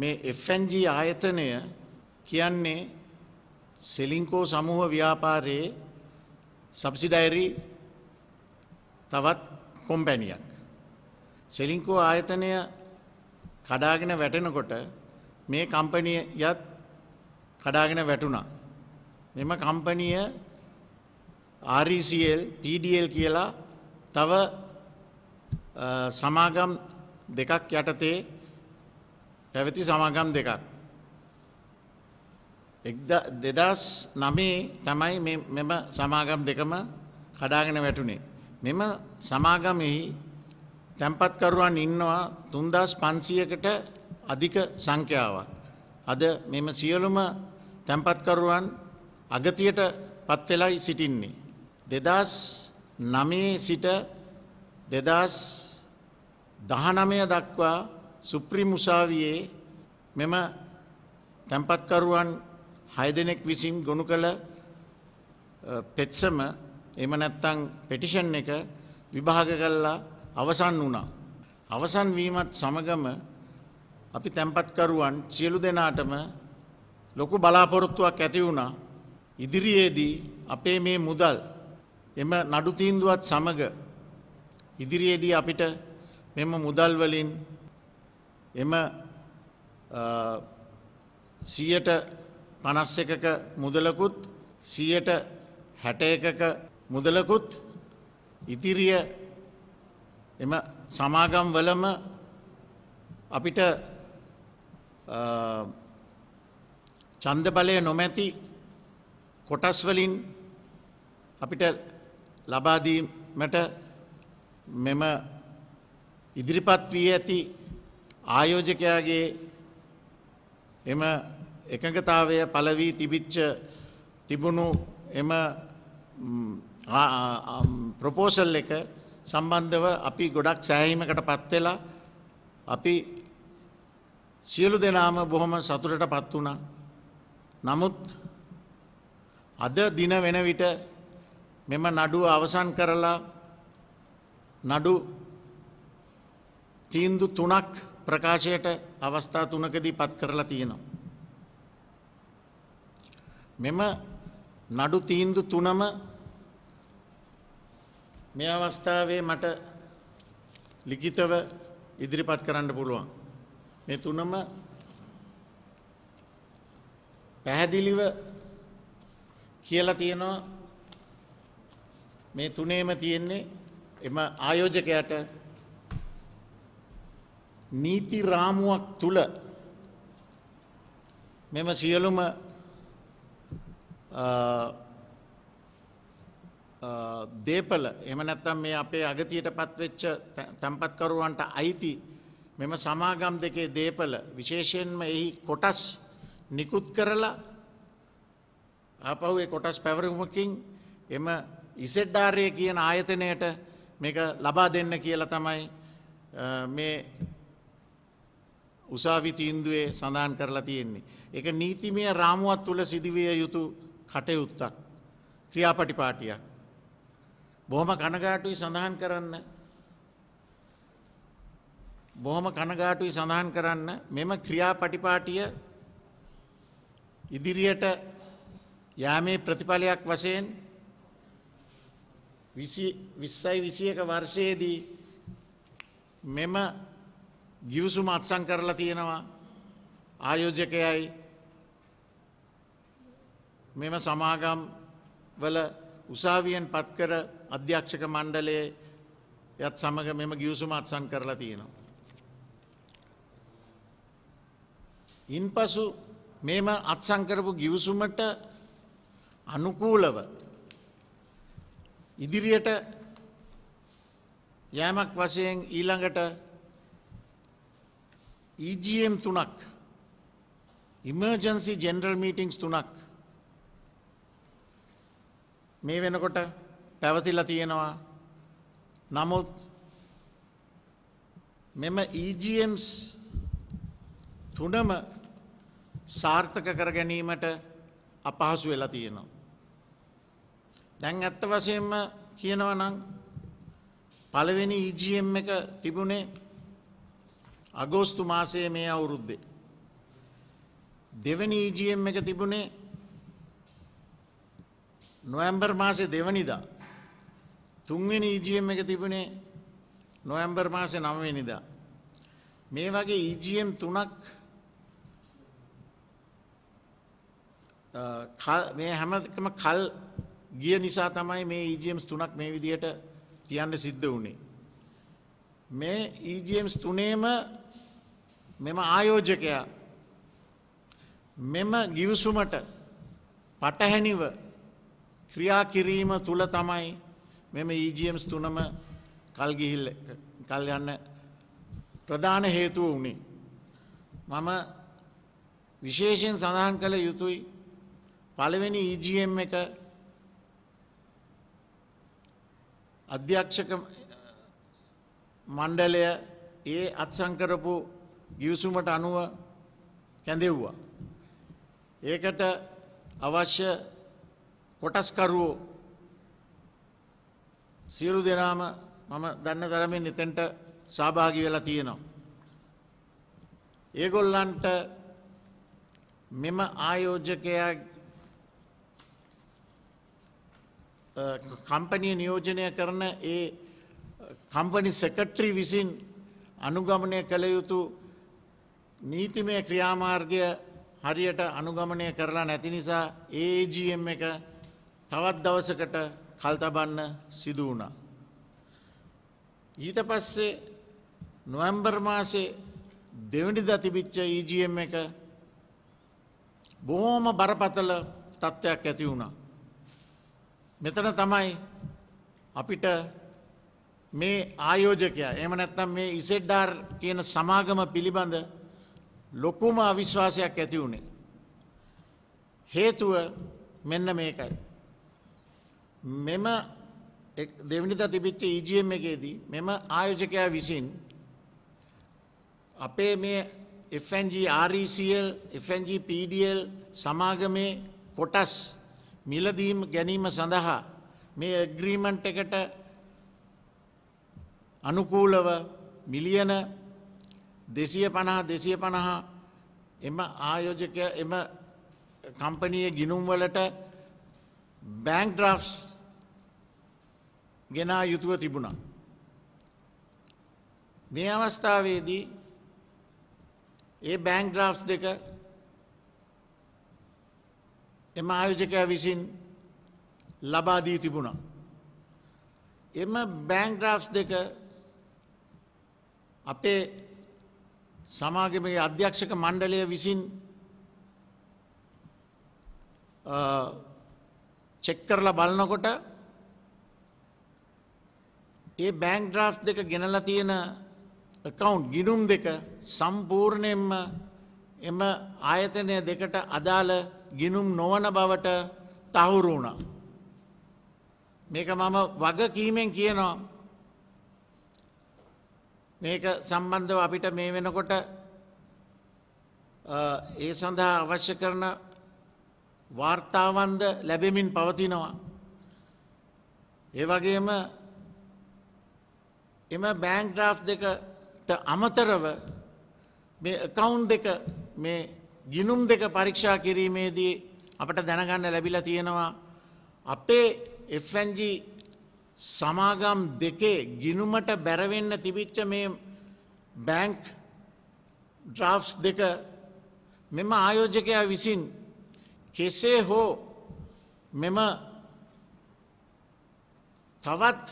මේ FNG ආයතනය කියන්නේ සෙලින්කෝ සමූහ ව්‍යාපාරයේ සබ්සිඩයිරි තවත් කොම්පැනියක්. සෙලින්කෝ ආයතනය කඩාගෙන වැටෙනකොට මේ කම්පනියත් කඩාගෙන වැටුණා. මෙම කම්පනිය RCL, e PDL කියලා තව සමාගම් දෙකක් යටතේ පැවති සමාගම් දෙකක්. දෙදස් නමේ තමයි මෙම සමාගම් දෙකම කඩාගෙන වැටුනේ. මෙම සමාගමෙහි තැන්පත්කරුවන් ඉන්නවා තුන්දස් පන්සියකට අධික සංඛ්‍යාවක්. අද මෙම සියලුම තැන්පත්කරුවන් අගතියට පත්වෙලයි සිටින්නේ. දෙදස් නමේ සිට දෙදස් දහනමය දක්වා සුප්‍රීම උසාවියේ මෙම තැන්පත්කරුවන් හය දෙනෙක් විසින් ගොුණු කළ පෙත්සම එම නැත්තං පෙටිෂන් එක විභාග කල්ලා අවසන් වුණා. අවසන් වීමත් සමගම අපි තැන්පත්කරුවන් සියලු දෙනාටම ලොකු බලාපොරොත්තුවක් ඇති වුණා ඉදිරියේදී අපේ මේ මුදල් එම නඩු තීන්දුවත් සමග ඉදිරියේදී අපිට මෙම මුදල් වලින් එම සියට පනස් එකක මුදලකුත් සියට හැට එකක මුදලකුත් ඉතිරිය එම සමාගම් වලම අපිට චන්ද බලය නොමැති කොටස් වලින් අපිට ලබාදීමට මෙම ඉදිරිපත් වී ඇති ආයෝජකයාගේ එම එකඟතාවය පලවී තිබිච්ච තිබුණු එම ප්‍රපෝසල් එක සම්බන්ධව අපි ගොඩක් සෑහීමකට පත්වෙලා අපි සියලු දෙනාම බොහොම සතුරට පත් වුණා. නමුත් අද දින වෙන විට මෙම නඩුව අවසන් කරලා නඩු තීන්දු තුනක් ප්‍රකාශයට අවස්ථා තුනකදී පත් කරලා තියෙනවා. මෙම නඩු තීන්දු තුනම මේ අවස්ථාවේ මට ලිඛිතව ඉදිරිපත් කරන්න පුළුවන්. මේ තුනම පැහැදිලිව කියලා තියෙනවා මේ තුනේම තියෙන්නේ එම ආයෝජකයාට නීති රාමුවක් තුළ මෙම සියලුම දේපල එම නැත්තම් මේ අපේ අගතියට පත්වෙච්ච තැන්පත්කරුවන්ට අයිති මෙම සමාගම් දෙකේ දේපල විශේෂයෙන්ම එහි කොටස් නිකුත් කරලා ආපහු ඒ කොටස් පැවරුමකින් එම ඉසෙඩ්ඩාරය කියන ආයතනයට මේක ලබා දෙන්න කියලා තමයි මේ උසාවි තීන්දුවේ සඳහන් කරලා තියෙන්නේ. එක නීතිමය රාමුවත් තුළ සිදුවිය යුතු කටයුත්තක් ක්‍රියාපටිපාටියක්. බොහොම කනගාටුයි සඳහන් කරන්න. බොහොම කනගාටුයි සඳහන් කරන්න මෙම ක්‍රියාපටිපාටිය ඉදිරියට යාමේ ප්‍රතිඵලයක් වශයෙන් විස්සයි විසියක වර්ෂයේදී මෙම ගිවිසුම අත්සං කරලා තියෙනවා ආයෝජකයයි මෙම සමාගම් වල උසාවියෙන් පත්කර අධ්‍යක්ෂක මණ්ඩලයේ යත් සමඟ මෙම ගියවසුම අත්සන් කරලා තියෙනවා. ඉන් පසු මෙම අත්සංකරපු ගිවසුමට අනුකූලව ඉදිරියට යෑමක් වශයෙන් ඊළඟට EGM තුනක් ඉමර්ජන්සි ජෙනරල් මීටිංස් තුනක් මේ වෙනකොට පැවතිලා තියෙනවා නමුත් මෙම EGMs තුනම සාර්ථක කර ගැනීමට අපහසු වෙලා තියෙනවා. දැන් ඇත්ත වශයෙන්ම කියනවා නම් පළවෙනි EGM එක තිබුණේ අගෝස්තු මාසයේ මේ අවුරුද්දේ. දෙවනි EGM එක තිබුණේ නොවැම්බර් මාසේ දෙවනිදා. තුන්වෙනි EGM එක තිබුණේ නොවැම්බර් මාසේ 9 වෙනිදා. මේ වගේ EGM තුනක් මේ හැමකම කල් ගිය නිසා තමයි මේ EGMs තුනක් මේ විදිහට තියන්න සිද්ධ වුණේ. මේ EGMs තුනේම මෙම ආයෝජකයා මෙම ගිවිසුමට පටහැනිව ක්‍රියා කිරීම තුළ තමයි මෙම EGMස් තුනම කල්ගිහිල්ල කල් යන්න ප්‍රධාන හේතුව වුණේ. මම විශේෂයෙන් සඳහන් කළ යුතුයි පළවෙනි EGM එක අධ්‍යක්ෂක මණ්ඩලය ඒ අත්සංකරපු ගිවිසුමට අනුව කැඳෙව්වා. ඒකට අවශ්‍ය කොටස්කරුවෝ සියලු දෙනාම මම දන්න තරමින් එතෙන්ට සහභාගි වෙලා තියෙනවා. ඒගොල්ලන්ට මෙම ආයෝජකයා කම්පනිය නියෝජනය කරන ඒ කම්පනි සෙකට්‍රී විසින් අනුගමනය කළ යුතු නීතිමය ක්‍රියාමාර්ගය හරියට අනුගමනය කරලා නැති නිසා AGM එක තවත් දවසකට කල්තබන්න සිදු වුණා. ඊට පස්සේ නොවැම්බර් මාසේ දෙවැනිදා තිබිච්ච EGM එක බොහොම බරපතල තත්ත්වයක් ඇති වුණා. මෙතන තමයි අපිට මේ ආයෝජකයා එහෙම නැත්නම් මේ ඉසෙඩ්ඩාර් කියන සමාගම පිළිබඳ ලොකුම අවිශ්වාසයක් ඇති වුණේ. හේතුව මෙන්න මේකයි. මෙම දෙවනිත තිබිච්ච EGM එකේදී මෙම ආයෝජකයා විසින් අපේ මේ FNG RECL FNG PDL සමාගමේ කොටස් මිලදීම් ගැනීම සඳහා මේ ඇග්‍රීමන්ට් එකට අනුකූලව මිලියන දෙසිය පණහා දෙසිය පණහා එම ආයෝජක එම කම්පනීය ගිනුම්වලට බෑංක් ඩ්‍රෆ්ස් ගෙනා යුතුව තිබුණා. මේ අවස්ථාවේදී ඒ බෑංක් ඩ්‍රෆ්ස් දෙක එම ආයෝජකය විසින් ලබා දී තිබුණා. එම බෑංක් ඩ්‍රෆ්ස් දෙක අපේ සමාගමගේ අධ්‍යක්ෂක මණ්ඩලය විසින් චෙක් කරලා බලනකොට ඒ බෑන්ක් ඩ්‍රාෆ් දෙක ගෙනලා තියෙන account ගිණුම් දෙක සම්පූර්ණයෙන්ම එම ආයතනය දෙකට අදාළ ගිණුම් නොවන බවට තහවුරු වුණා. මේක මම වගකීමෙන් කියනවා මේක සම්බන්ධව අපිට මේ වෙනකොට ඒ සඳහා අවශ්‍ය කරන වාර්තාවන්ද ලැබෙමින් පවතිනවා. ඒ වගේම එම බෑන්ක් ග්‍රාෆ් දෙකට අමතරව මේ කවුන්් දෙක මේ ගිනුම් දෙක පරීක්ෂා කිරීමේදී අපට දැනගන්න ලැබිලා තියෙනවා අපේ FNG සමාගම් දෙකේ ගිනුමට බැරවෙන්න තිබිච්ච මේ බැංක් ඩ්‍රාෆ්ස් දෙක මෙම ආයෝජකයා විසින් කෙසේ හෝ මෙම තවත්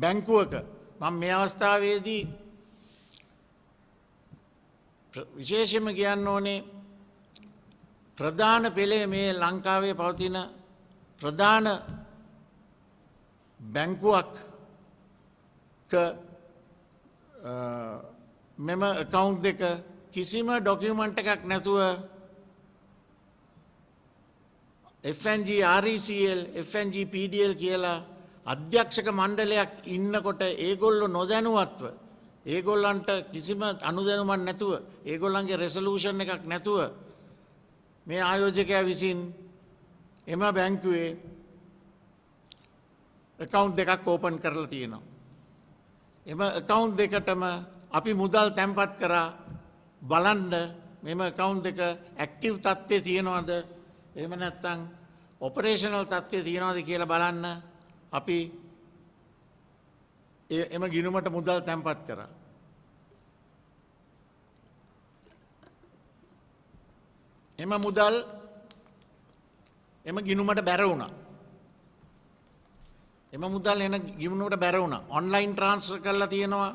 බැංකුවක මං මේ අවස්ථාවේදී විශේෂම කියන්න ඕනේ ප්‍රධාන පෙළේ මේ ලංකාවේ පවතින ප්‍රධාන බැංකුවක් මෙම කවුන්් දෙක කිසිම ඩොකියමන්ට එකක් නැතුව FNG RCL e FNG PDL කියලා අධ්‍යක්ෂක මණ්ඩලයක් ඉන්නකොට ඒගොල්ලො නොදැනුවත්ව ඒගොල්ලන්ට කිසිම අනුදැනුමක් නැතුව ඒගොල්ලන්ගේ රෙසලූෂන් එකක් නැතුව මේ ආයෝජකයා විසින් එම බැංකුවේ එකවුන්් දෙකක් ඕපන් කරලා තියෙනවා. එම එකවුන්් දෙකටම අපි මුදල් තැන්පත් කරා බලන්ඩ මෙම එකවුන්් දෙක ඇක්ටව් තත්ත්වය තියෙනවාද එම නැත්තං ඔපරේෂනල් තත්ත්වය තියෙනවාද කියලා බලන්න අපි එම ගිනුමට මුදල් තැන්පත් කරා. එම මුදල් එම ගිනුමට බැර වුණා. එම මුදල් එන ගිමුණුවට බැරවුණ ඔන්ලයින් ට්‍රන්ස්ර් කරලා තියෙනවා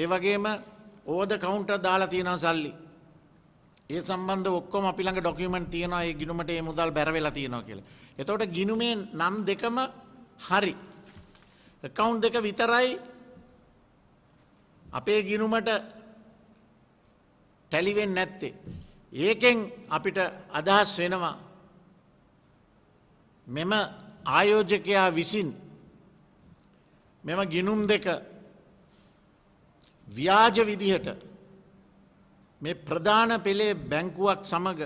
ඒ වගේම ඕද කවුන්ට දාලා තියෙනවා සල්ලි ඒ සම්බන්ධ ඔක්කොම අපිළඟ ඩොකිමෙන්ට් තියෙනවා ඒ ගිනුමට ඒ මුදල් බැරවෙලා තියෙනවා කියලා. එතකොට ගිනුමේ නම් දෙකම හරි. account දෙක විතරයි අපේ ගිනුමට tally වෙන්නේ නැත්තේ. ඒකෙන් අපිට අදහස් වෙනවා මෙම ආයෝජකයා විසින් මෙම ගිනුම් දෙක ව්‍යාජ විදිහට මේ ප්‍රධාන පෙළේ බැංකුවක් සමඟ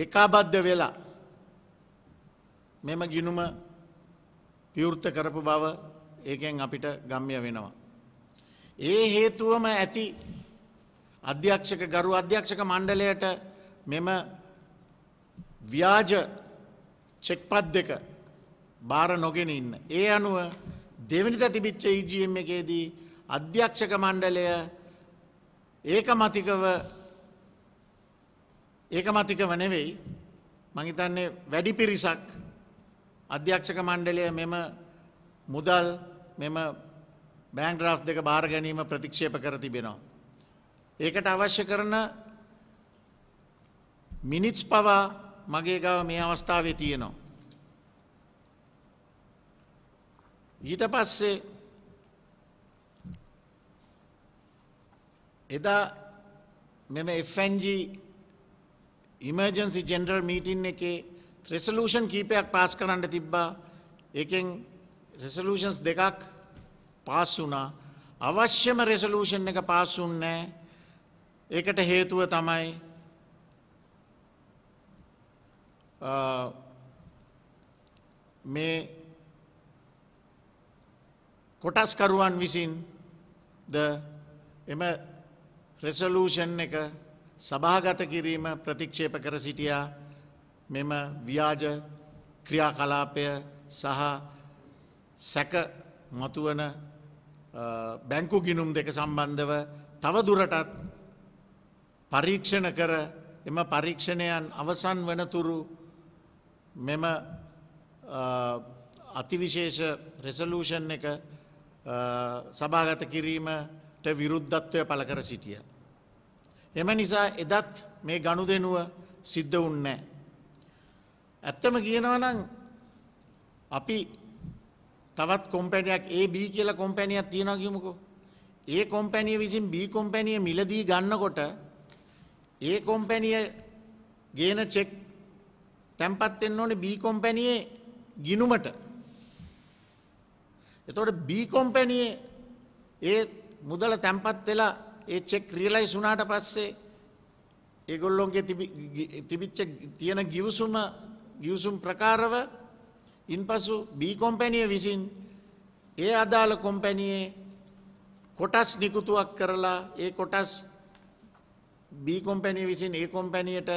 ඒකාබද්ධ වෙලා මෙම ගිනුම පිවෘත්ත කරපු බව ඒකෙන් අපිට ගම්ය වෙනවා. ඒ හේතුවම ඇති අධ්‍යක්ෂක ගරු අධ්‍යක්ෂක මණ්ඩලයට මෙම ව්‍යාජ චෙක්පත් දෙක බාර නොගෙන ඉන්න. ඒ අනුව දෙවනිත තිබිච්ච EGM එකේදී අධ්‍යක්ෂක මණ්ඩලය ඒකමතිකව ඒකමතිකව නෙවෙයි මං හිතන්නේ වැඩි පිරිසක් අධ්‍යක්ෂක මණ්ඩලය මෙම මුදල් මෙම බෑන්ක් ඩ්‍රාෆ්ට් දෙක බාර ගැනීම ප්‍රතික්ෂේප කර තිබෙනවා. ඒකට අවශ්‍ය කරන මිනිත්ස් පවා මගේ ගව මේ අවස්ථාවේ තියෙනවා. ඊට පස්සේ එදා මෙම FNG ඉමර්ජන්සි ජෙනරල් මීටින් එකේ රෙසලූෂන් කීපයක් පාස් කරන්න තිබ්බා එකෙන් රෙසලූෂන්ස් දෙකක් පාස් වුණා අවශ්‍යම රෙසලූෂන් එක පාස් වුන්නේ ඒකට හේතුව තමයි මේ කොටස්කරුවන් විසින් ද එම රෙසලූෂන් එක සභාගත කිරීම ප්‍රතික්ෂේප කර සිටියා මෙම ව්‍යාජ ක්‍රියාකලාපය සහ සැක මතුවන බැංකු ගිනුම් දෙක සම්බන්ධව තවදුරටත් පරීක්ෂණ කර එම පරීක්ෂණයන් අවසන් වනතුරු මෙම අතිවිශේෂ රෙසලූෂන් එක සභාගත කිරීමට විරුද්ධත්වය පළ කර සිටිය. එම නිසා එදත් මේ ගණු දෙනුව සිද්ධ උන්නෑ. ඇත්තම කියනවනං අපි තවත් කොම්පැනයක් ඒ බී කියල කොම්පැනියක් තියෙනකිමුකෝ. ඒ කොම්පැනිය විසින් බී කොම්පැනිය මිලදී ගන්නකොට ඒ කොම්පැනිය ගේන චෙක් තැන්පත් වෙන්න ඕනේ B කොම්පැනියේ ගිනුමට. එතකොට B කොම්පැනියේ ඒ මුදල තැන්පත් වෙලා ඒ චෙක් රියලයිස් වුණාට පස්සේ ඒගොල්ලොන්ගේ තිබිච්ච තියෙන ගිවිසුම ගිවිසුම් ප්‍රකාරව ඉන්පසු B කොම්පැනිය විසින් ඒ අදාළ කොම්පැනියේ කොටස් නිකුතුවක් කරලා ඒ කොටස් B කොම්පැනිය විසින් ඒ කොම්පැනියට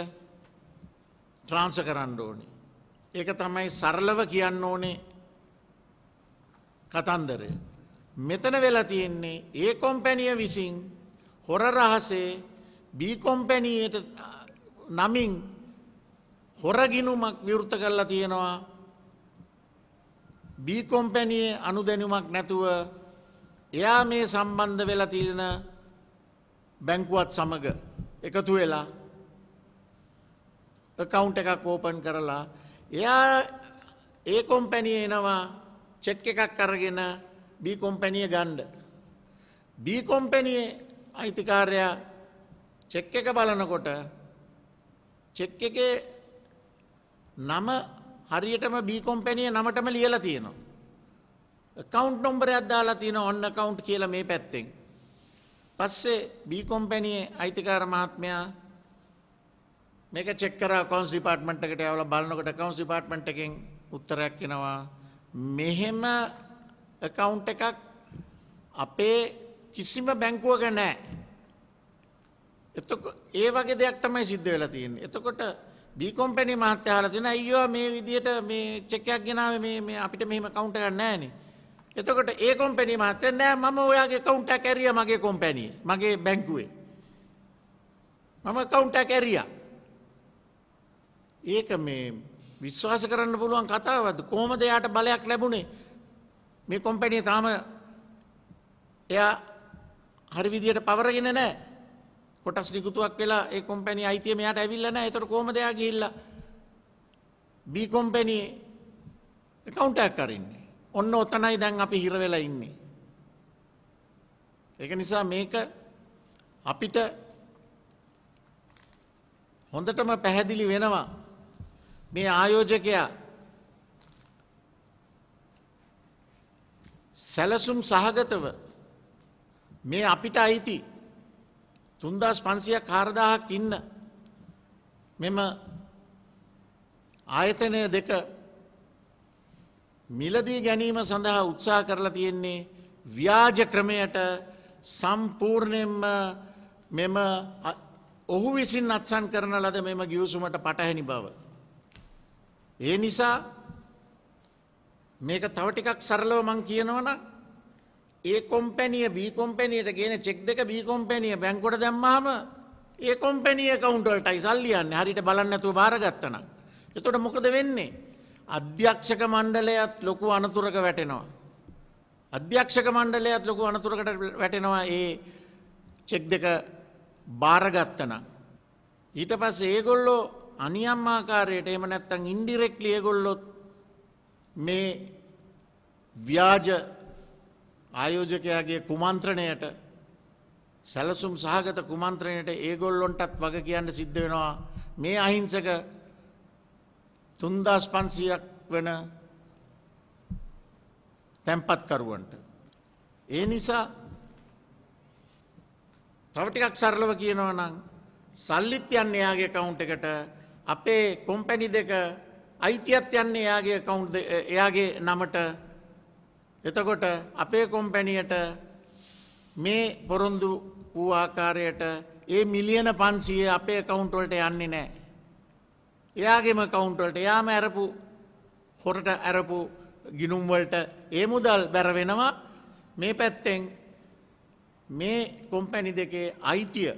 ට්‍රාන්ස කරන්න ඕනේ. ඒක තමයි සරලව කියන්න ඕනේ කතන්දරය. මෙතන වෙලා තියෙන්නේ ඒ කොම්පැනිය විසින් හොර රහසේ බී කොම්පැනීයට නමින් හොරගිනුමක් විවෘත කරලා තියෙනවා බී කොම්පැනියේ අනුදැනුමක් නැතුව එයා මේ සම්බන්ධ වෙලා තියෙන බැංකුවත් සමග එකතු වෙලා කකවුන්් එකක් ඕපන් කරලා එයා ඒ කොම්පැනිය එනවා චෙට් එකක් කරගෙන බී කොම්පැනිය ගණ්ඩ. බී කොම්පැනියේ අයිතිකාරයා චෙක් එක බලනකොට චෙක් එකේ නම හරියටම බී කොම්පැනිය නමටම ලියලා තියෙනවා. කවුන්් නොම්බරයක් දාලා තියෙන ඔන්න කවුන්් කියලා මේ පැත්තෙන්. පස්සේ බී කොම්පැනියේ අයිතිකාර මහත්මයා මේක චෙක් කරා කවුන්ස් ඩිපාර්ට්මන්ට් එකට යවලා බලනකොට කවුන්ස් ඩිපාර්ට්මන්ට් එකෙන් උත්තරයක් එනවා මෙහෙම account එකක් අපේ කිසිම බැංකුවක නැහැ. එතකොට ඒ වගේ දෙයක් තමයි සිද්ධ වෙලා තියෙන්නේ. එතකොට B company මහත්තයා අහලා තියෙනවා අයියෝ මේ විදියට මේ චෙක් එකක් ගෙනාවේ මේ මේ අපිට මෙහෙම account එකක් නැහැ නේ. එතකොට ඒ කොම්පැනි මහත්තයා නෑ මම ඔයාගේ account එක ඇරියා මගේ කොම්පැනියේ මගේ බැංකුවේ. මම account එක ඇරියා. ඒක මේ විශ්වාස කරන්න පුළුවන් කතාවද කොහොම දෙයාට බලයක් ලැබුණේ මේ කොම්පැනිය තාම එයා හරි විදියට පවරගෙන නෑ කොටස් නිකුතුවක් වෙලා ඒ කොම්පැනි අයිතිය මෙයාට ඇවිල්ල නෑ එතකොට කොහොමද එයා ගිහිල්ලා B කොම්පැනියේ account එකක් අරින්නේ ඔන්න ඔතනයි දැන් අපි හිර වෙලා ඉන්නේ ඒක නිසා මේක අපිට හොඳටම පැහැදිලි වෙනවා මේ ආයෝජකයා සැලසුම් සහගතව මේ අපිට අයිති තුන්දස් පන්සියක් කාරදාහක් ඉන්න මෙම ආයතනය දෙක මිලදී ගැනීම සඳහා උත්සා කරලා තියෙන්නේ ව්‍යාජ ක්‍රමයට සම්පූර්ණයෙන්ම මෙම ඔහු විසින් අත්සන් කරන ලද මෙම ගිවිසුමට පටහැනි බව. ඒ නිසා මේක තව ටිකක් සරලව මං කියනවනම් ඒ කොම්පැනිය B කොම්පැනියට ගේන චෙක් දෙක B කොම්පැනිය බැංකුවට දැම්මහම ඒ කොම්පැනි account වලටයි සල්ලි යන්නේ. හරියට බලන්න නැතුව බාරගත්තනම්. එතකොට මොකද වෙන්නේ? අධ්‍යක්ෂක මණ්ඩලයත් ලොකු අනතුරක වැටෙනවා. අධ්‍යක්ෂක මණ්ඩලයත් ලොකු අනතුරකට වැටෙනවා ඒ චෙක් දෙක බාරගත්තනම්. ඊට පස්සේ ඒගොල්ලෝ අනියම් ආකාරයට එහෙම නැත්නම් ඉන්ඩිරෙක්ට්ලි ඒගොල්ලොත් මේ ව්‍යාජ ආයෝජකයාගේ කුමන්ත්‍රණයට සැලසුම් සහගත කුමන්ත්‍රණයට ඒගොල්ලොන්ටත් වග කියන්න සිද්ධ වෙනවා මේ අහිංසක තුන්දස් පන්සියක් වෙන තැම්පත්කරුවන්ට. ඒ නිසා තවටිකක් සරලව කියනවනම් සල්ලිත් යන්න එයාගේ කවුන්් එකට අපේ කොම්පැණි දෙක අයිතියත් යන්නේ එයාගේ කවුන්් එයාගේ නමට එතකොට අපේ කොම්පැණියට මේ පොරොන්දු වූ ආකාරයට ඒ මිලියන පන්සිය අපේ කවුන්ටවලට යන්නේ නෑ. එයාගේම කවුන්ටවලට යාම ඇරපු හොරට ඇරපු ගිනුම්වලට ඒ මුදල් බැරවෙනවා මේ පැත්තෙන් මේ කොම්පැණි දෙකේ අයිතිය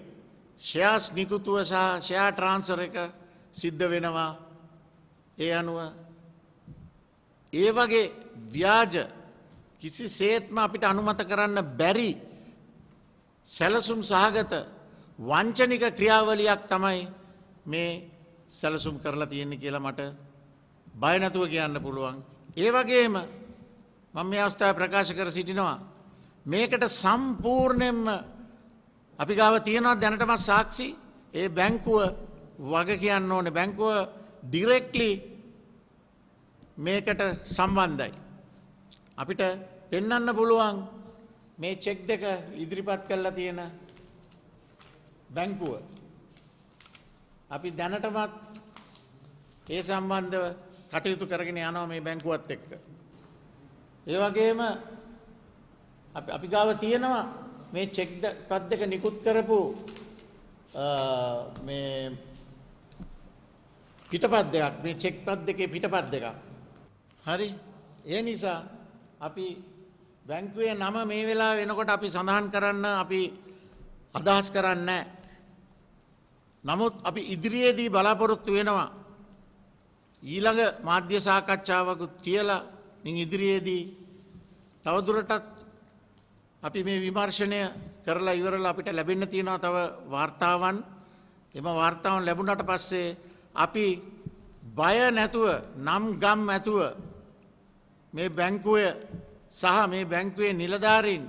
ෂයාස් නිකුතුව සහ ෂයා ට්‍රාන්සර එක සිද්ධ වෙනවා ඒ අනුව ඒ වගේ ව්‍යාජ කිසි සේත්ම අපිට අනුමත කරන්න බැරි සැලසුම් සහගත වංචනික ක්‍රියාවලියක් තමයි මේ සැලසුම් කරලා තියෙන්නේ කියලා මට බයනැතුව කියන්න පුළුවන්. ඒ වගේම මම මේ අවස්ථාව ප්‍රකාශ කර සිටිනවා. මේකට සම්පූර්ණයෙන්ම අපි ගාව තියෙනවා දැනටමත් සාක්ෂි ඒ බැංකුව වග කියන්න ඕන බැංකුව ඩිරෙක්ලි මේකට සම්බන්ධයි. අපිට පෙන්නන්න පුළුවන් මේ චෙක් දෙක ඉදිරිපත් කරලා තියෙන බැංකුව. අපි දැනටමත් ඒ සම්බන්ධව කටයුතු කරගෙන යනවා මේ බැංකුවත් එක්ක. ඒ වගේම අපි ගාව තියෙනවා මේ චෙක් පත් දෙක නිකුත් කරපු මේ පිටපත් දෙකක් මේ චෙක්පත් දෙකේ පිටපත් දෙකක්. හරි. ඒ නිසා අපි බැංකුවේ නම මේ වෙලාව වෙනකොට අපි සඳහන් කරන්න අපි අදහස් කරන්නේ නමුත් අපි ඉදිරියේදී බලාපොරොත්තු වෙනවා ඊළඟ මාධ්‍ය සාකච්ඡාවකුත් කියලා ඉන් ඉදිරියේදී තවදුරටත් අපි මේ විමර්ශනය කරලා ඉවරලා අපිට ලැබෙන්න තියෙනවා තව වාර්තාවන් එම වාර්තාවන් ලැබුණාට පස්සේ අපි බය නැතුව නම් ගම් ඇතුව මේ බැංකුවය සහ මේ බැංකුවේ නිලධාරීන්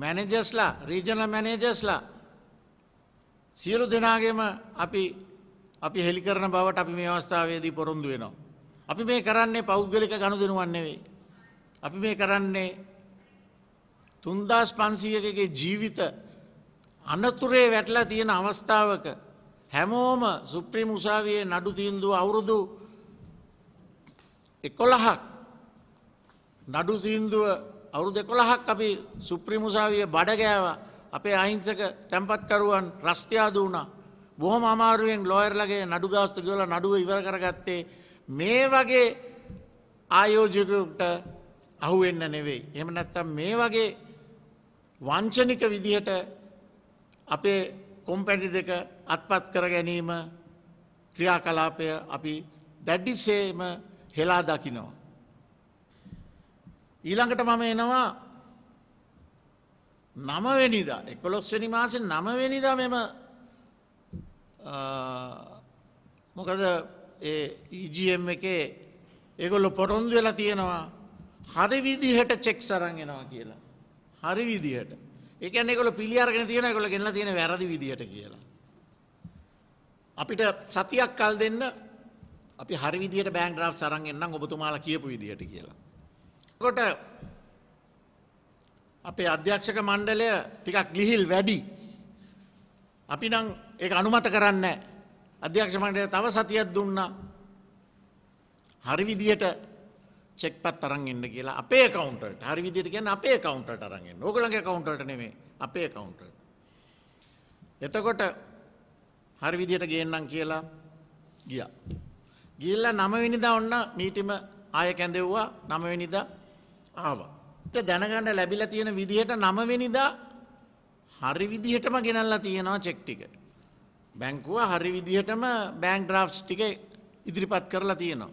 මැනජස්ලා රීජනල මැනේජස්ලා සියලු දෙනාගේම අපි අපි හෙළිකරන බවට අපි මේ අවස්ථාවේදී පොරොන්දු වෙනවා. අපි මේ කරන්නේ පෞද්ගලික ගණු දෙනුවන්නෙවෙයි. අපි මේ කරන්නේ තුන්දස් පන්සීයකගේ ජීවිත අනතුරේ වැටලා තියෙන අවස්ථාවක හැමෝම සුප්‍රීම උසාවියේ නඩු තීන්දුව අවුරුදු එකොළහක් නඩු තීන්දුව අවුරුදු එකොළහක් අපි සුප්‍රීම උසාවිය බඩගෑව අපේ අහිංසක තැන්පත්කරුවන් රස්තියාදු වුණා. බොහොම අමාරුවෙන් ලෝයර්ලගේ නඩු ගාස්තු කියලා නඩුව ඉවර කරගත්තේ මේ වගේ ආයෝජකයකුට අහුවෙන්න නෙවෙයි. එහෙම නැත්තම් මේ වගේ වංචනික විදිහට අපේ කොම්පැටි දෙක අත්පත් කර ගැනීම ක්‍රියාකලාපය අපි දැඩ්ඩිසේම හෙලා දකිනවා. ඊළඟට මම එනවා නමවෙනිදා එකොලොස්වැනි මාසෙන් නමවෙනිදා මෙම මොකද ඊජම් e එකේ ඒගොල්ලො පොරොන්දු වෙලා තියෙනවා හරි විදිහට චෙක් සරන්ගෙනවා කියලා. හරි විදිහට. ඒකන්නේ ඒගොල්ලෝ පිළි අරගෙන තියෙන ඒගොල්ලෝ ගෙනලා තියෙන වැරදි විදියට කියලා. අපිට සතියක් කල් දෙන්න අපි හරි විදියට බෑන්ක් ඩ්‍රාෆ්ට්ස් අරන් එන්නම් ඔබතුමාලා කියපු විදියට කියලා. එතකොට අපේ අධ්‍යක්ෂක මණ්ඩලය ටිකක් ගිහිල් වැඩි. අපි නම් ඒක අනුමත කරන්නේ නැහැ. අධ්‍යක්ෂ මණ්ඩලය තව සතියක් දුන්නා. හරි විදියට චෙක්පත් අරන් එන්න කියලා අපේ කවුන්ටට හරි විදිහට කියන්නේ අපේ කවුන්ටට අරන් එන්න. ඕගොල්ලන්ගේ කවුන්ටට නෙමෙයි අපේ කවුන්ටට. එතකොට හරි විදිහට ගේන්නම් කියලා ගියා. ගිහිල්ලා 9 වෙනිදා ඔන්න මීටිම ආය කැඳෙව්වා 9 වෙනිදා ආවා. ඊට දැනගන්න ලැබිලා තියෙන විදිහට 9 වෙනිදා හරි විදිහටම ගෙනල්ලා තියෙනවා චෙක් ටික. බැංකුව හරි විදිහටම බැංක් ඩ්‍රාෆ්ට්ස් ටික ඉදිරිපත් කරලා තියෙනවා.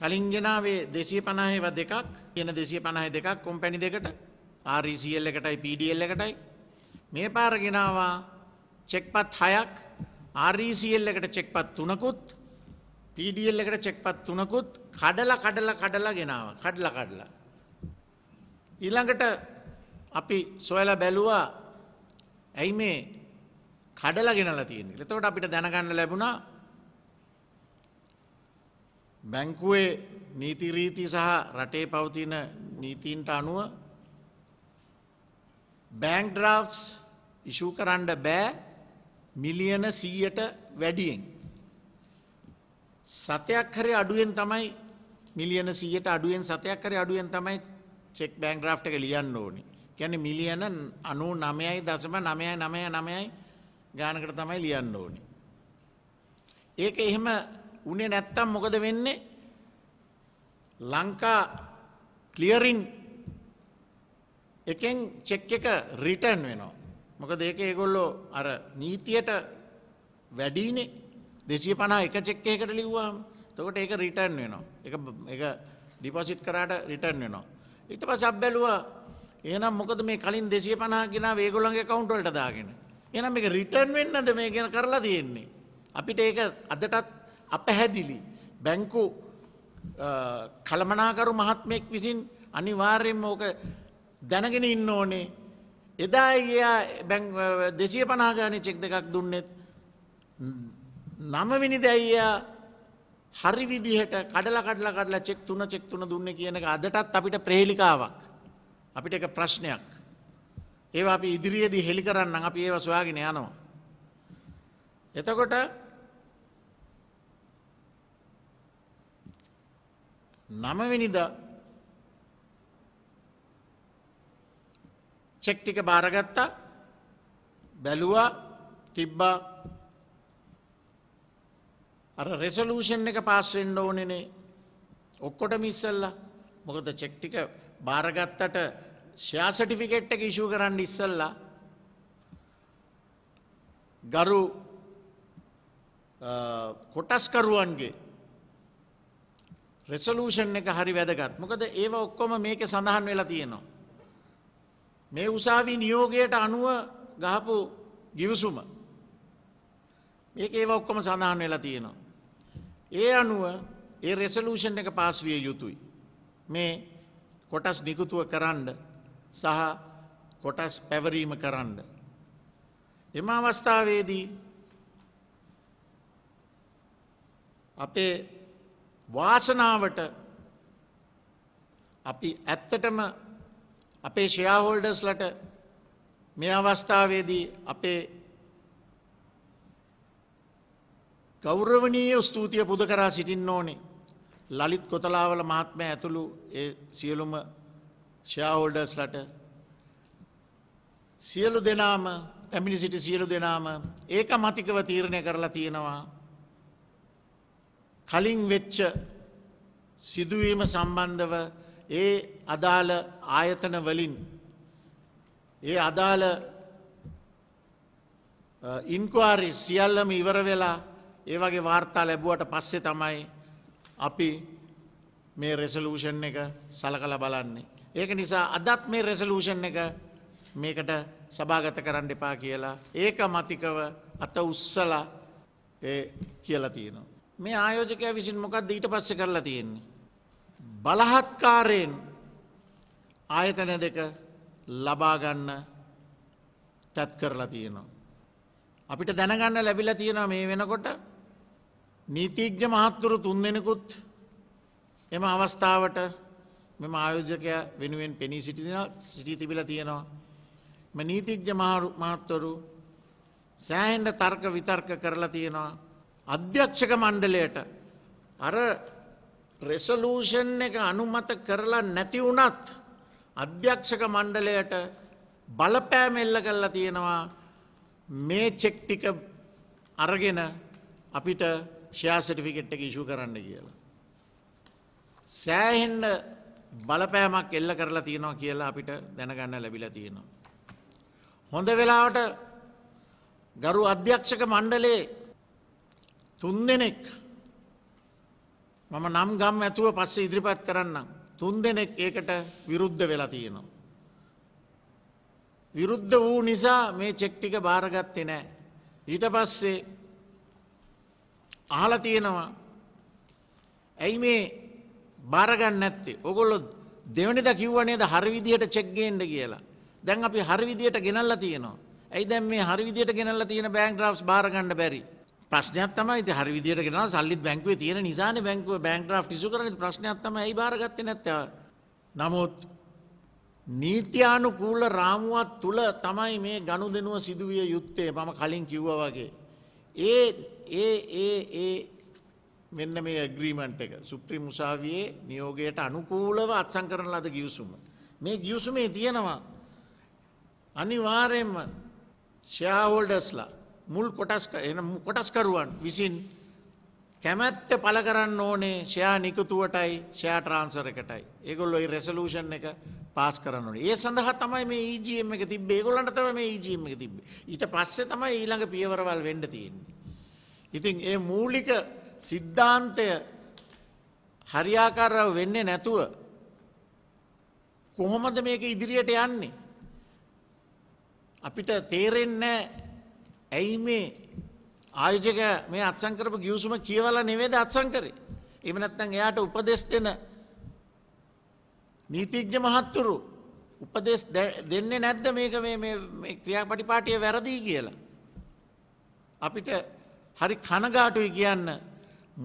කලින්ගෙනාවේ දෙසිය පණහව දෙකක් කියන දෙසිය පණහය දෙකක් කොම්පැණි දෙකට ආරිසිල් e එකටයි පඩල් එකටයි මේ පාරගෙනවා චෙක්පත් හයක් ආරිසිල් e එකට චෙක්පත් තුනකුත් පඩල් එකට චෙක්පත් තුනකුත් කඩල කඩල කඩලා ගෙනාව කඩල කඩලා. ඊළඟට අපි සොයල බැලුවා ඇයි මේ කඩලා ගෙනලා තියෙන එතවට අපිට දැනගන්න ලැබුණා බැංකුවේ නීතිරීති සහ රටේ පවතින නීතින්ට අනුව බෑංක් ඩ්‍රාෆ්ස් ඉෂූ කරන්න බෑ මිලියන සීයට වැඩියෙන්. සතයක් හරි අඩුවෙන් තමයි මිලියන සීයට අඩුවෙන් සතයක් හරි අඩුවෙන් තමයි චෙක් බෑංක් ්‍රා් එක ලියන්න ඕනි ගැන මිලියන අනු නමයයි දසම නමයයි නමය නමයයි ගානකට තමයි ලියන්න ඕනි. ඒක එහෙම උනේ නැත්තම් මොකද වෙන්නේ ලංකා කලියරින් එකෙන් චෙක් එක රිටර්න් වෙනවා. මොකද ඒක ඒගොල්ලෝ අර නීතියට වැඩීනේ දෙසිය පනා එක චෙක් එකට ලිව්වාම තකොට ඒක රිටර්න් වෙනවා. එක ඩිපොසිට් කරාට රිටර්න් වෙනවා. ඊට පස්සේ අබ්බැලුවා එහෙනම් මොකද මේ කලින් 250 ගිනා වේගොල්ලන්ගේ account වලට දාගෙන. එහෙනම් මේක රිටර්න් වෙන්නද මේ ගැන කරලා තියෙන්නේ. අපිට ඒක අදටත් අපැහැදිලි බැංකු කළමනාකරු මහත්මයෙක් විසින් අනිවාර්යෙන්ම ඕක දැනගෙන ඉන්න ඕනේ එදා එයා දෙසිය පනාගානය චෙක් දෙකක් දුන්නෙත් නමවිනි දැයියා හරි විදිහට කඩල කඩල කඩල චෙක් තුන චෙක් තුන දුන්න කියන එක අදටත් අපිට ප්‍රේලිකාවක් අපිට එක ප්‍රශ්නයක් ඒ අපි ඉදිරියේදී හෙළි කරන්න අපි ඒව සොයාගෙන යනවා. එතකොට නමවෙනිද චෙක්ටික බාරගත්තා බැලුවා තිබ්බා අර රෙසලූෂන් එක පාස්වෙන්ඩ ඕනනේ ඔක්කොට මිස්සල්ල මොකද චෙක්ටික බාරගත්තට ෂයා සටිෆිකෙට් එක ඉෂූ කරන්න ඉස්සල්ලා ගරු කොටස්කරුවන්ගේ රෙසලූෂන් එක හරි වැදගත්. මොකද ඒව ඔක්කොම මේක සඳහන් වෙලා තියෙනවා. මේ උසාවි නියෝගයට අනුව ගහපු ගිවිසුම. මේක ඒව ඔක්කොම සඳහන් වෙලා තියෙනවා. ඒ අනුව ඒ රෙසලූෂන් එක පාස් විය යුතුයි. මේ කොටස් නිකුතුව කරන්න සහ කොටස් පැවරීම කරන්න. එම අවස්ථාවේදී අපේ වාසනාවට අපි ඇත්තටම අපේ ෂයාහෝල්ඩස්ලට මේ අවස්ථාවේදී අපේ ගෞරවනීය ස්තුතිය පුද කරා සිටින්න ඕනේ ලලිත් කොතලාවල මහත්මය ඇතුළු ඒ සියලුම ෂයාහෝල්ඩස්ලට සියලු දෙනාම පැමිණි සිටි සියලු දෙනාම ඒක මතිකව තීරණය කරලා තියෙනවා කලින් වෙච්ච සිදුවීම සම්බන්ධව ඒ අදාළ ආයතන වලින් ඒ අදාළ ඉන්කවාරි සියල්ලම ඉවර වෙලා ඒ වගේ වාර්තා ලැබුවට පස්සෙ තමයි අපි මේ රෙසලූෂන් එක සලකල බලන්නේ. ඒක නිසා අදත් මේ රෙසලූෂන් එක මේකට සභාගත කරන්න එපා කියලා ඒක මතිකව අත උස්සලා කියලා තියෙනවා. මේ ආයෝජකය විසින් මොකක් දීට පස්ස කරලා තියෙන්නේ. බලහත්කාරයෙන් ආයතන දෙක ලබාගන්න තැත් කරලා තියෙනවා. අපිට දැනගන්න ලැබිලා තියෙනවා මේ වෙනකොට නීතිීජ්‍ය මහත්තුරු තුන්දෙනෙකුත් එම අවස්ථාවට මෙම ආයෝජකය වෙනුවෙන් පෙනී සිටින සිටි තිබිල තියෙනවා. ම නීතිජ්‍ය මහත්වරු සෑහන්ට තර්ක විතර්ක කරලා තියෙනවා අධ්‍යක්ෂක මණ්ඩලයට අර රෙසලූෂන් එක අනුමත කරලා නැති වුනත් අධ්‍යක්ෂක මණ්ඩලයට බලපෑම එල්ල කල්ලා තියෙනවා මේ චෙක්ටික අරගෙන අපිට ෂයා සටිෆිකෙට් එක ඉෂු කරන්න කියලා. සෑහෙන්ඩ බලපෑමක් එල්ල කරලා තියෙනවා කියලා අපිට දැනගන්න ලැබිලා තියෙනවා. හොඳ වෙලාවට ගරු අධ්‍යක්ෂක මණ්ඩලේ තුන් දෙනෙක් මම නම් ගම් ඇතුව පස්සේ ඉදිරිපත් කරන්නම්. තුන් දෙනෙක් ඒකට විරුද්ධ වෙලා තියෙනවා. විරුද්ධ වූ නිසා මේ චෙක්ටික භාරගත්තේ නෑ. ඊට පස්සේ අහල තියෙනවා ඇයි මේ බාරගන්න ඇත්තේ ඔගොල්ලො දෙවනිද කිව්වනේද හරිවිදියට චෙක්්ගේන්ඩ කියලා දැන් අපි හරිවිදියට ගෙනල්ලා තියෙනවා ඇයි දැන් මේ හරිවිදියට ගෙනල්ලා තියෙන බෑන්ක් ්‍රව් බාරගන්න බැරි ප්‍රශ්නයක් තමයි ඉතින් හරි විදියට ගෙනලා සල්ලිත් බැංකුවේ තියෙන නිසානේ බැංකුව බැංක් ඩ්‍රාෆ්ට් ඉෂු කරන්නේ ප්‍රශ්නයක් තමයි ඇයි බාරගත්තේ නැත්තේ නමුත් නීත්‍යානුකූල රාමුවක් තුල තමයි මේ ගනුදෙනුව සිදුවිය යුත්තේ මම කලින් කිව්වා වගේ ඒ ඒ ඒ ඒ මෙන්න මේ ඇග්‍රීමන්ට් එක සුප්‍රීම උසාවියේ නියෝගයට අනුකූලව අත්සන් කරන ලද ගිවිසුම. මේ ගිවිසුමේ තියෙනවා අනිවාර්යයෙන්ම ෂෙයාහෝල්ඩර්ස්ලා මුල් කොටස් එන කොටස්කරුවන් විසින් කැමැත්ත පල කරන්න ඕනේ ෂයා නිකුතුවටයි ෂයා ට්‍රාන්සර එකටයි ඒගොල්ලොයි රෙසලූෂන් එක පාස් කරන්න ඒ සඳහා තමයි මේ ඊජම් e එක තිබේ ගොලන්ට තම මේ ඊජම් e එක තිබේ ඊට පස්සේ තමයි ඊළඟ පියවරවල් වෙන්ඩ තියෙන්නේ. ඉතින් ඒ මූලික සිද්ධාන්තය හරියාකාරව වෙන්නේ නැතුව කොහොමද මේක ඉදිරියට යන්නේ. අපිට තේරෙන්නේ ඇයි මේ ආයෝජක මේ අත්සන් කරපු ගිවිසුම කියවලා නෙවෙයිද අත්සන් කරේ. එහෙම නැත්නම් එයාට උපදෙස් දෙන නීතිඥ මහත්තුරු උපදෙස් දෙන්නේ නැද්ද මේක මේ මේ ක්‍රියාපටිපාටිය වැරදි කියලා. අපිට හරි කනගාටුයි කියන්න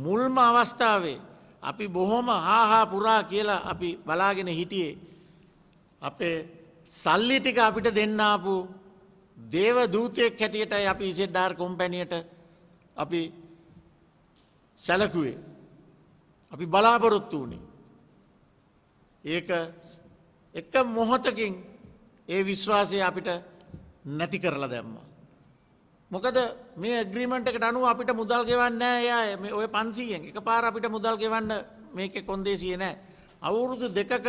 මුල්ම අවස්ථාවේ අපි බොහොම හාහා පුරා කියලා අපි බලාගෙන හිටියේ අපේ සල්ලි ටික අපිට දෙන්න ආපු දේව දූතයෙක් හැටියටයි අපි ඉසෙඩ්ඩාර් කොම්පැනියට අපි සැලකුවේ. අපි බලාපොරොත්තු වුණේ. ඒක එක මොහොතකින් ඒ විශ්වාසය අපිට නැති කරලා දැම්මා. මොකද මේ ඇග්‍රීමට එකට අනුව අපිට මුදල් ගෙවන්න ය ඔය පන්සීයෙන් එක පාර අපිට මුදල් ගෙවන්න මේක කොන්දේසිය නෑ. අවුරුදු දෙකක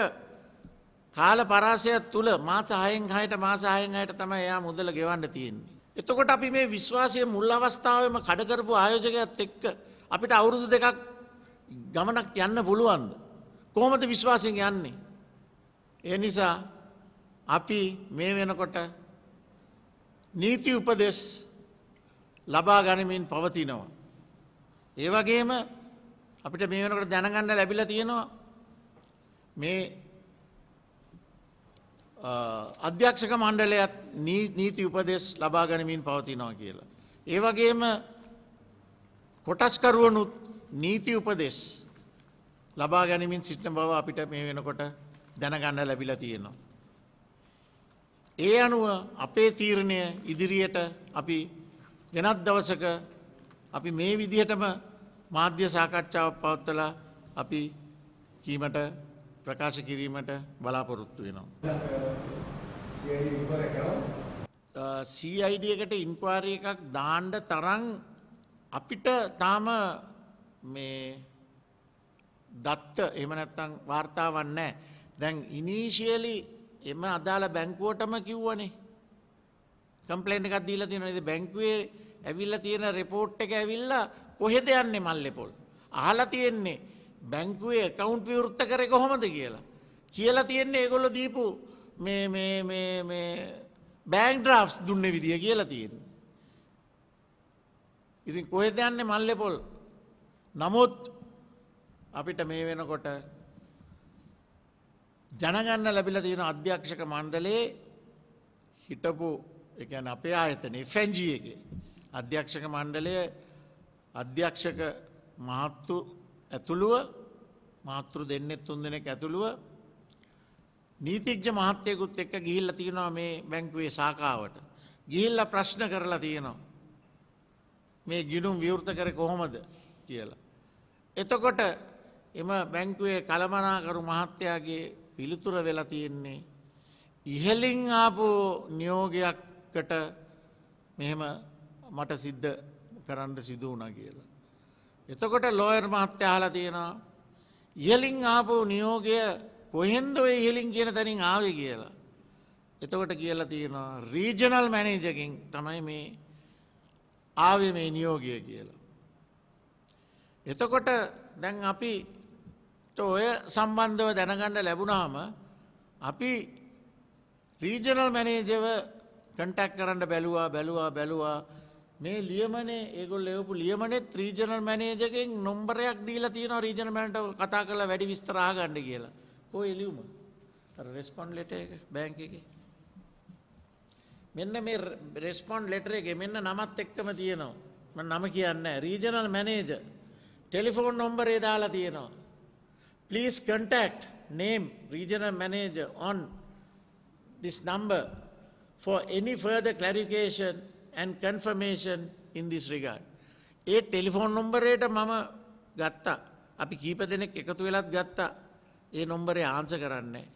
කාල පරාසයක් තුළ මාස හයෙන් හයට මාස හයෙන් හයට තමයි එයා මුදල ගෙවන්න තියෙන්නේ. එතකොට අපි මේ විශ්වාසය මුල් අවස්ථාවම කඩකරපු ආයෝජකයක්ත් එක්ක අපිට අවුරුදු දෙකක් ගමනක් යන්න පුළුවන්ද. කොහොමද විශ්වාසයෙන් යන්නේ. ඒ නිසා අපි මේ වෙනකොට නීති උපදෙස් ලබා ගනිමින් පවතිනවා. ඒ වගේම අපිට මේ වෙනකොට දැනගන්න ලැබිලා තියෙනවා මේ අධ්‍යක්ෂක මණ්ඩලයත් නීති උපදෙස් ලබා ගනිමින් පවතිනවා කියලා. ඒ වගේම කොටස්කරුවනුත් නීති උපදෙස් ලබා ගැනමින් සිටන බව අපිට මේ වෙනකොට දැනගන්න ලැබිල තියෙනවා. ඒ අනුව අපේ තීරණය ඉදිරියට අපි වෙනත් දවසක අපි මේ විදිහටම මාධ්‍ය සාකච්ඡාව පවත්තලා අපි කීමට ප්‍රකාශ කිරීමට බලාපොරොත්තු වෙනවා. CID එකට ඉන්ක්වයරි එකක් දාන්න තරම් අපිට තාම මේ දත්ත එහෙම නැත්නම් වාර්තාවක් නැහැ. දැන් ඉනිෂියලි එම අදාළ බැංකුවටම කිව්වනේ. කම්ප්ලේන්ට් එකක් දීලා තියෙනවා නේද බැංකුවේ ඇවිල්ලා තියෙන report එක ඇවිල්ලා කොහෙද යන්නේ මල්ලේ පොල්? අහලා තියෙන්නේ බැංකුවේ එකවුන්් විවෘත්ත කරෙ කොහොමද කියලා. කියලා තියෙන්නේ ඒගොල්ල දීපු බෑන් ්‍රාෆ්ස් දුන්න විදිිය කියලා තියෙන්. ඉතින් කොහෙත යන්නේ මල්ලෙපොල් නමුත් අපිට මේ වෙනකොට ජනගන්න ලැබිල තියෙන අධ්‍යක්ෂක මණ්ඩලේ හිටපු එකැන අපේ ආයතන ෆැන්ජියගේ අධ්‍යක්ෂක මණ්ඩලය අධ්‍යක්ෂක මහත්තු ඇතුළුව මාතෘ දෙන්නෙත් තුන් දෙනෙක් ඇතුළුව නීතිජ්ජ මහත්තයකුත් එක්ක ගිහිල්ල තියෙනවා මේ බැංකුවේ සාකාවට. ගිහිල්ල ප්‍රශ්න කරලා තියෙනවා. මේ ගිනුම් විවෘත කර කොහොමද කියලා. එතකොට එම බැංකුවේ කළමනාකරු මහත්තයාගේ පිළිතුර වෙලා තියෙන්නේ. ඉහලින් ආපු නියෝගයක්කට මෙහෙම මට සිද්ධ කරන්න සිදු වුණ කියලා. එතකොට ලෝයර් මහත්‍ය අහලා තියෙනවා. ඉහලින් ආපු නියෝගය කොහෙන්ද ඔය ඉහලින් කියන තැනින් ආවේ කියලා. එතකොට කියලා තියෙනවා රීජනල් මැනේජකින් තමයි මේ ආවේ මේ නියෝගය කියලා. එතකොට දැන් අපි ඔය සම්බන්ධව දැනගන්න ලැබුණාම අපි රීජනල් මැනේජව කන්ටැක් කරන්න බැලුවා බැලුවා බැලුවා මේ ලියමනේ ඒගොල්ලෝ එවපු ලියමනේ ත්‍රිජනල් මැනේජර් කෙනෙක් නම්බරයක් දීලා තියෙනවා රීජනල් මැනේජර්ට කතා කරලා වැඩි විස්තර අහගන්න කියලා. කොහේ ලියුම? අර රෙස්පොන්ඩ් ලෙටර් එක බැංක් එකේ. මෙන්න මේ රෙස්පොන්ඩ් ලෙටර් එකේ මෙන්න නමත් එක්කම තියෙනවා. මම නම කියන්නේ නැහැ. Regional manager. ටෙලිෆෝන් නම්බරේ දාලා තියෙනවා. please contact name regional manager on this number for any further clarification and confirmation in this regard. ඒ ටෙලිෆෝන් නොම්බරයට මම ගත්තා අපි කීප දෙනෙක් එකතු වෙලත් ගත්තා ඒ නොම්බරේ ආන්ස කරන්නේ.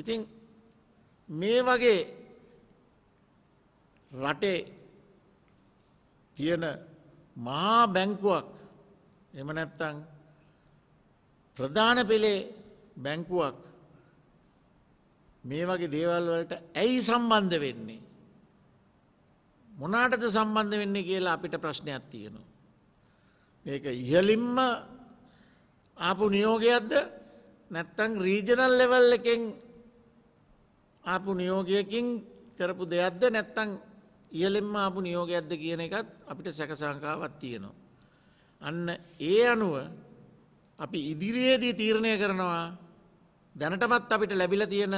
ඉතින් මේ වගේ රටේ තියෙන මහා බැංකුවක් එම නැත්තං ප්‍රධාන පෙළේ බැංකුවක් මේ වගේ දේවල් වලට ඇයි සම්බන්ධ වෙන්නේ මොනාටද සම්බන්ධ වෙන්නේ කියලා අපිට ප්‍රශ්නයක් තියෙනවා. මේක ඉහලින්ම ආපු නියෝගයක්ද නැත්තං රීජනල් ලෙවල් එකෙන් ආපු නියෝගයකින් කරපු දෙයක්ද නැත්තං ඉහලෙන්ම ආපු නියෝගයක්ද කියන එකත් අපිට සැකසංකාවක් තියෙනවා. අන්න ඒ අනුව අපි ඉදිරියේදී තීරණය කරනවා දැනටමත් අපිට ලැබිල තියෙන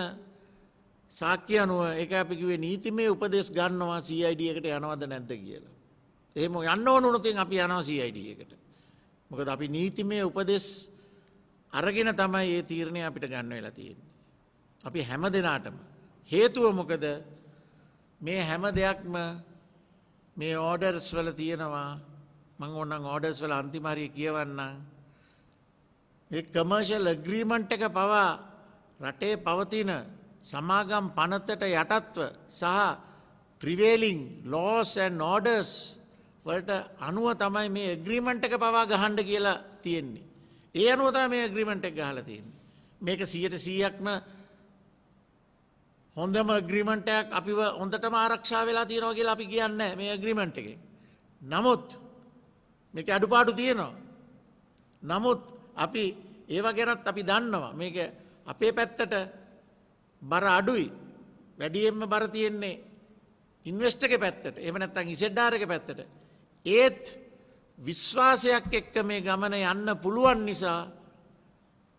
සාක්්‍ය අනුව එක අපිකිවේ නීතිමේ උපදෙස් ගන්නවා සයිඩ එකට යනවද නැද්ද කියලා. එහෙම යන්න ඕනුනොතින් අපි යනවා සයිඩ එකට. මොකද අපි නීතිමේ උපදෙස් අරගෙන තමයි ඒ තීරණය අපිට ගන්න වෙලා තියෙන්නේ. අපි හැම දෙනාටම. හේතුව මොකද මේ හැම දෙයක්ම මේ ඕඩර්ස් වල තියෙනවා මං ඔන්නම් ඕඩර්ස් වල අන්තිමරිය කියවන්නම්. ඒ කමර්ෂල් ඇග්‍රීමන්ට් එක පවා රටේ පවතින සමාගම් පනතට යටත්ව සහ ප්‍රිවේලිං ලෝස් ඇන් නෝඩර්ස් වලට අනුව තමයි මේ ග්‍රීමන්ට් එක පවා ගහන්ඩ කියලා තියෙන්නේ. ඒ අනුවතා මේ ග්‍රීමන්ට් එක ගහල තියන්නේ. මේක සියට සීයක්ම හොඳම ග්‍රීමන්ටයක් අපි හොඳටම ආරක්ෂා වෙලා තියෙනවා කියලා අපි කියන්න මේ ග්‍රීමන්ට් එක. නමුත් මේක අඩුපාඩු තියෙනවා. නමුත් අපි ඒව ගැනත් අපි දන්නවා මේක අපේ පැත්තට බර අඩුයි වැඩියෙන්ම බර තියෙන්නේ ඉන්වස්ටක පැත්තට එම නැත්තන් ඉසෙඩ්ඩාරක e පැත්තට. ඒත් විශ්වාසයක් එක්ක මේ ගමන යන්න පුළුවන් නිසා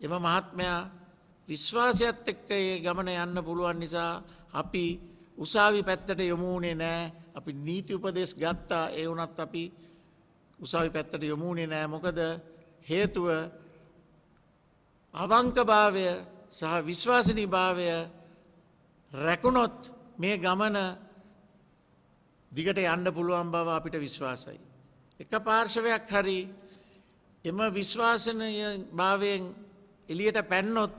එම මහත්මයා විශ්වාසයත් එක්ක ඒ ගමන යන්න පුළුවන් නිසා අපි උසාවි පැත්තට යොමුුණේ නෑ අපි නීති උපදෙස් ගත්තා ඒ වනත් අපි උසාවි පැත්තට යොමුුණේ නෑ මොකද හේතුව අවංකභාවය සහ විශ්වාසනී භාවය රැකුණොත් මේ ගමන දිගට යන්න පුළුවන් බව අපිට විශ්වාසයි. එක පාර්ශවයක් හරි එම විශ්වාසනය භාවයෙන් එලියට පැන්නොත්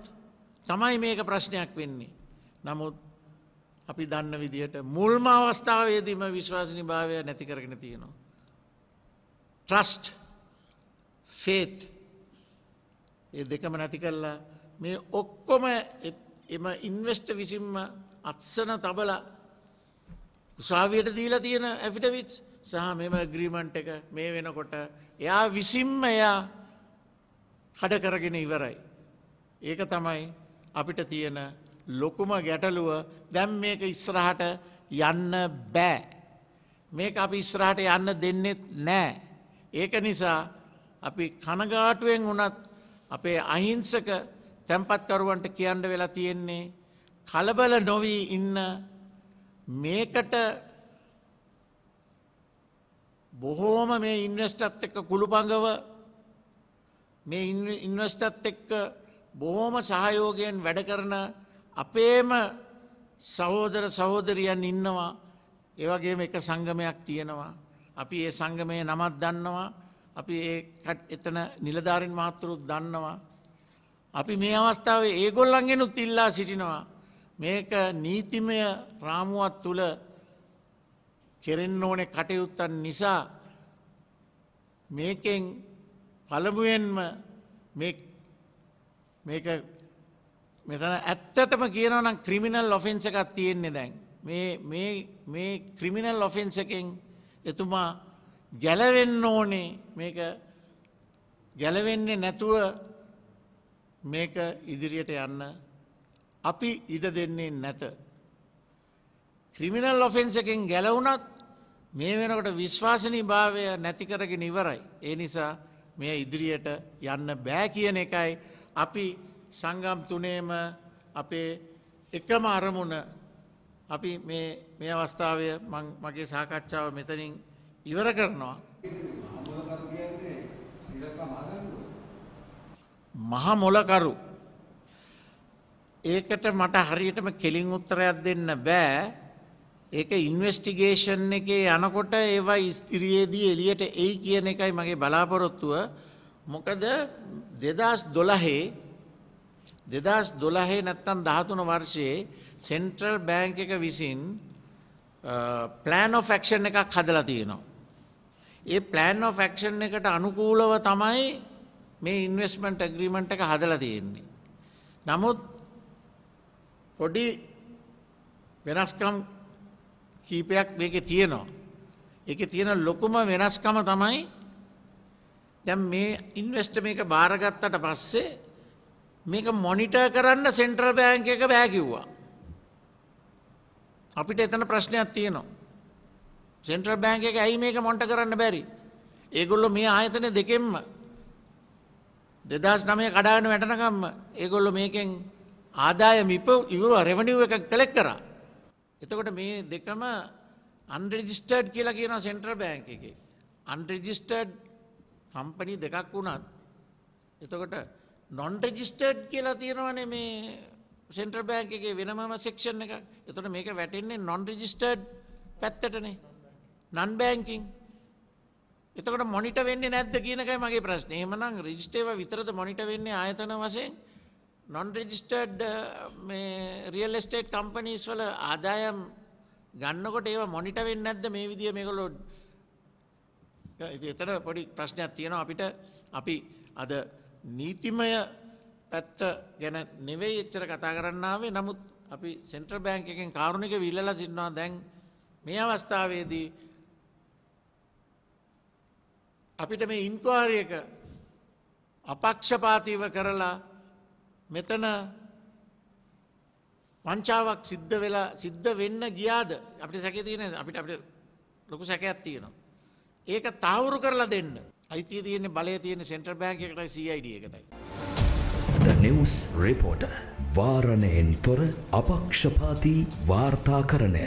තමයි මේක ප්‍රශ්නයක් වෙන්නේ. නමුත් අපි දන්න විදිහට මුල්ම අවස්ථාවේදීම විශ්වාසනි භාවය නැති කරගෙන තියෙනවා. ට්‍රස්ට් ෆේට් ඒ දෙකම නැති කල්ලා මේ ඔක්කොම එම ඉන්වස්ට විසින්ම අත්සන තබල උසාවියට දීලා තියෙන ඇෆිටවිට් සහ මෙම ග්‍රීමන්ට් එක මේ වෙනකොට එයා විසින්ම එයා කඩ කරගෙන ඉවරයි. ඒක තමයි අපිට තියෙන ලොකුම ගැටලුව දැම් මේක ඉස්රහට යන්න බෑ. මේක අපි ඉස්රහට යන්න දෙන්නෙත් නෑ. ඒක නිසා අපි කනගාටුවෙන් වනත් අපේ අහිංසක තැන්පත්කරුවන්ට කියන්න වෙලා තියෙන්නේ කලබල නොවී ඉන්න මේකට බොහෝම මේ ඉන්වස්ටත් එක්ක කුළුපඟව මේ ඉන්වස්ටත් එක්ක බොහෝම සහයෝගයෙන් වැඩ කරන අපේම සහෝදර සහෝදරියන් ඉන්නවා ඒවගේම එක සංගමයක් තියෙනවා. අපි ඒ සංගමය නමත් දන්නවා අපි එතන නිලධාරින් මාතෘත් දන්නවා. අපි මේ අවස්ථාවේ ඒගොල්ලන්ගෙනුත් ඉල්ලා සිටිනවා. මේක නීතිමය රාමුවත් තුළ කෙරෙන්න ඕනේ කටයුත්තන් නිසා මේකෙන් පළමුුවෙන්ම මේක මෙතන ඇත්තටම කියනවනම් ක්‍රිමිනල් ඔෆෙන්ස එකක් තියෙන්නේ දැන් මේ ක්‍රිමිනල් ඔෆෙන්ස එකෙන් එතුමා ගැලවෙන්න ඕනේ මේක ගැලවෙන්නේ නැතුව මේක ඉදිරියට යන්න අපි ඉඩ දෙන්නේ නැත. ක්‍රිමිනල් ඔෆෙන්න්ස එකෙන් ගැලවුනත් මේ වෙනකොට විශ්වාසනී භාවය නැතිකරගෙන ඉවරයි. ඒ නිසා මෙය ඉදිරියට යන්න බෑ කියන එකයි අපි සංගම් තුනේම අපේ එකම අරමුණ අපි මේ අවස්ථාවය මගේ සාකච්ඡාව මෙතනින් ඉවර කරනවා. මහ මොලකරු ඒකට මට හරියටම කෙලින් උත්තරයක් දෙන්න බෑ ඒක ඉන්වස්ටිගේෂන් එකේ යනකොට ඒවා ඉස්තිරියේදී එළියට එයි කියන එකයි මගේ බලාපොරොත්තුව මොකද දෙදස් දොලහේ දෙදස් දොලහේ නැත්තම් දහතුන වර්ෂයේ සෙන්ට්‍රල් බෑංක එක විසින් ප්ලෑනෝ ෆැක්ෂන් එකක් හදලා තියෙනවා. ඒ ප්ලෑනෝ ෆැක්ෂන් එකට අනුකූලව තමයි මේ ඉන්වස්මට ඇග්‍රීමට එක හදල තියෙන්නේ. නමුත් පොඩි වෙනස්කම් කීපයක් මේක තියෙනවා. එක තියෙන ලොකුම වෙනස්කම තමයි දැම් මේ ඉන්වස්ට මේක භාරගත්තට පස්සේ මේක මොනිට කරන්න සෙන්ට්‍රල් බෑංක එක බෑකිව්වා. අපිට එතන ප්‍රශ්නයක් තියෙනවා. සෙන්ට්‍රල් බෑංක එක ඇයි මේක මොන්ට කරන්න බැරි. ඒගොල්ලො මේ ආයතන දෙකෙන්ම දෙදස් නමය කඩාන වැටනකම් ඒගොල්ල මේකෙන් ආදාය මිප ඉවරු රෙවනිව් එක කලෙක් කරා. එතකොට මේ දෙකම අන්රජිස්ටර්ඩ් කියලා කියන සෙන්ටර් බෑංක එක. අන්රජිස්ටර්ඩ් කම්පනි දෙකක් වුණත් එතකොට නොන්ටජිස්ටර්ඩ් කියලා තියෙනවනේ මේ සෙන්ටර් බෑංක එක වෙනමම සෙක්ෂන් එක එතොට මේක වැටෙන්නේ නොන්රජිස්ටර්ඩ් පැත්තටනේ නන් බෑංකින් එතකොට මොනිට වෙන්නේ නැද්ද කියනකයි මගේ ප්‍රශ්නේ. එහෙමනම් රෙජිස්ටර්ව විතරද මොනිට වෙන්නේ ආයතන වශයෙන්? non registered uh, මේ real estate companies වල ආදායම් ගන්නකොට ඒව මොනිටර් වෙන්නේ නැද්ද මේ විදිය මේගොල්ලෝ එතන පොඩි ප්‍රශ්නයක් තියෙනවා අපිට අපි අද නීතිමය පැත්ත ගැන නෙවෙයි එච්චර කතා කරන්න ආවේ නමුත් අපි සෙන්ට්‍රල් බැංක් එකෙන් කාරුණික විල්ලලා තිනවා දැන් මේ අවස්ථාවේදී අපිට මේ ඉන්කවාරි එක අපක්ෂපාතිව කරලා මෙතන වංචාවක් සිද්ධ වෙලා සිද්ධ වෙන්න ගියාද අපිට සැක තියෙන අපිට අපිට ලොකු සැකයක් තියෙනවා. ඒක තහවුරු කරලා දෙන්න. අයිතිය තියෙන්නේ බලය තියෙන සෙන්ටර් බැංක් එකටයි CID එකටයි. The News Reporter වාරණයෙන් තොර අපක්ෂපාතී වාර්තාකරණය